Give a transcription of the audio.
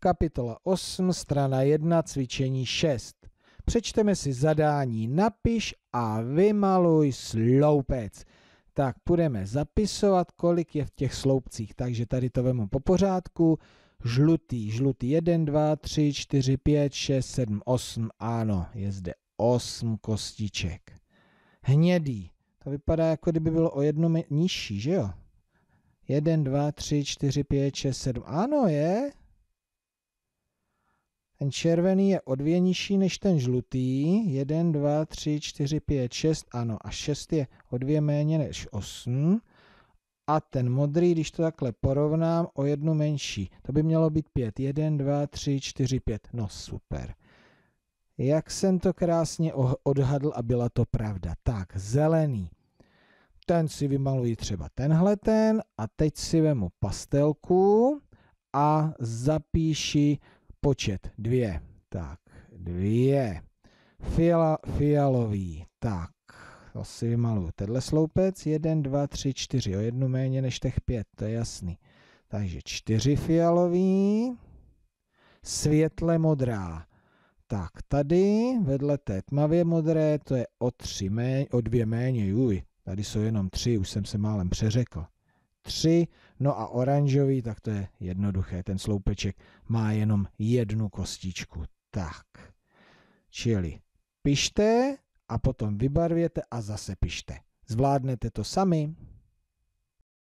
kapitola 8, strana 1, cvičení 6. Přečteme si zadání napiš a vymaluj sloupec. Tak budeme zapisovat, kolik je v těch sloupcích. Takže tady to vemu po pořádku. Žlutý, žlutý 1, 2, 3, 4, 5, 6, 7, 8. Ano, je zde 8 kostiček. Hnědý. To vypadá, jako kdyby bylo o jedno nižší, že jo? 1, 2, 3, 4, 5, 6, 7. Ano, je. Ten červený je o dvě nižší než ten žlutý. 1, 2, 3, 4, 5, 6, ano. A 6 je o dvě méně než 8. A ten modrý, když to takhle porovnám, o jednu menší. To by mělo být 5. 1, 2, 3, 4, 5. No super. Jak jsem to krásně odhadl a byla to pravda. Tak, zelený. Ten si vymaluji třeba tenhle ten a teď si vemu pastelku a zapíši počet dvě, tak dvě, Fiala, fialový, tak to si vymaluju. Tenhle sloupec, jeden, dva, tři, čtyři, o jednu méně než těch pět, to je jasný. Takže čtyři fialový, světle modrá. Tak tady vedle té tmavě modré, to je o, tři méně, o dvě méně, juj, tady jsou jenom tři, už jsem se málem přeřekl. 3, no a oranžový, tak to je jednoduché, ten sloupeček má jenom jednu kostičku. Tak, čili pište a potom vybarvěte a zase pište. Zvládnete to sami?